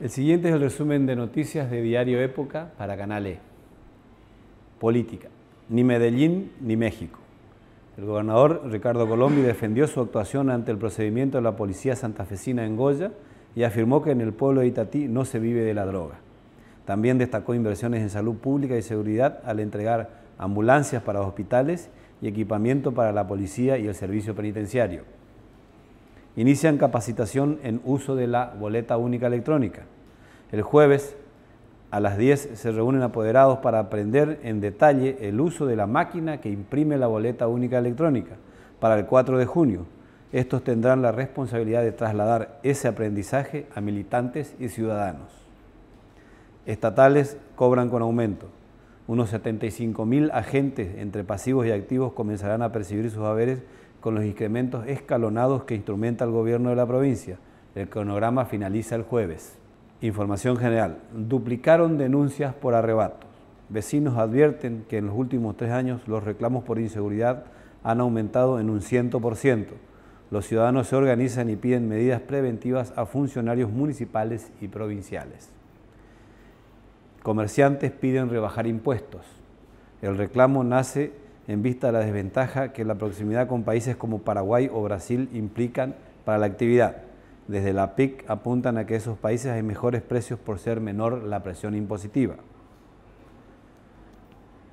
El siguiente es el resumen de noticias de Diario Época para Canal E. Política. Ni Medellín ni México. El gobernador Ricardo Colombi defendió su actuación ante el procedimiento de la policía santafesina en Goya y afirmó que en el pueblo de Itatí no se vive de la droga. También destacó inversiones en salud pública y seguridad al entregar ambulancias para hospitales y equipamiento para la policía y el servicio penitenciario. Inician capacitación en uso de la boleta única electrónica. El jueves a las 10 se reúnen apoderados para aprender en detalle el uso de la máquina que imprime la boleta única electrónica para el 4 de junio. Estos tendrán la responsabilidad de trasladar ese aprendizaje a militantes y ciudadanos. Estatales cobran con aumento. Unos 75.000 agentes entre pasivos y activos comenzarán a percibir sus haberes con los incrementos escalonados que instrumenta el gobierno de la provincia. El cronograma finaliza el jueves. Información general. Duplicaron denuncias por arrebatos. Vecinos advierten que en los últimos tres años los reclamos por inseguridad han aumentado en un ciento. Los ciudadanos se organizan y piden medidas preventivas a funcionarios municipales y provinciales. Comerciantes piden rebajar impuestos. El reclamo nace en vista de la desventaja que la proximidad con países como Paraguay o Brasil implican para la actividad. Desde la PIC apuntan a que esos países hay mejores precios por ser menor la presión impositiva.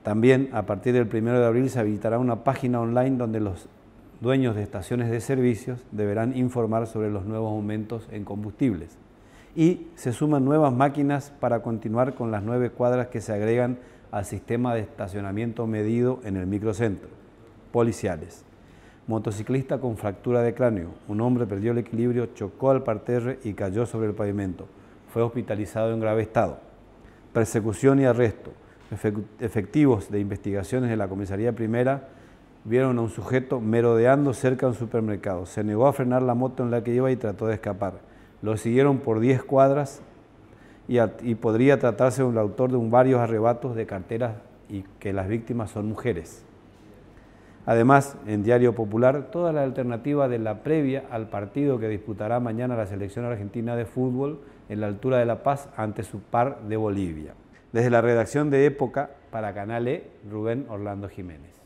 También a partir del 1 de abril se habilitará una página online donde los dueños de estaciones de servicios deberán informar sobre los nuevos aumentos en combustibles. Y se suman nuevas máquinas para continuar con las nueve cuadras que se agregan al sistema de estacionamiento medido en el microcentro, policiales. Motociclista con fractura de cráneo. Un hombre perdió el equilibrio, chocó al parterre y cayó sobre el pavimento. Fue hospitalizado en grave estado. Persecución y arresto. Efectivos de investigaciones de la comisaría primera vieron a un sujeto merodeando cerca de un supermercado. Se negó a frenar la moto en la que iba y trató de escapar. Lo siguieron por 10 cuadras y, podría tratarse de un autor de un varios arrebatos de carteras y que las víctimas son mujeres. Además, en Diario Popular, toda la alternativa de la previa al partido que disputará mañana la selección argentina de fútbol en la altura de La Paz ante su par de Bolivia. Desde la redacción de Época, para Canal E, Rubén Orlando Jiménez.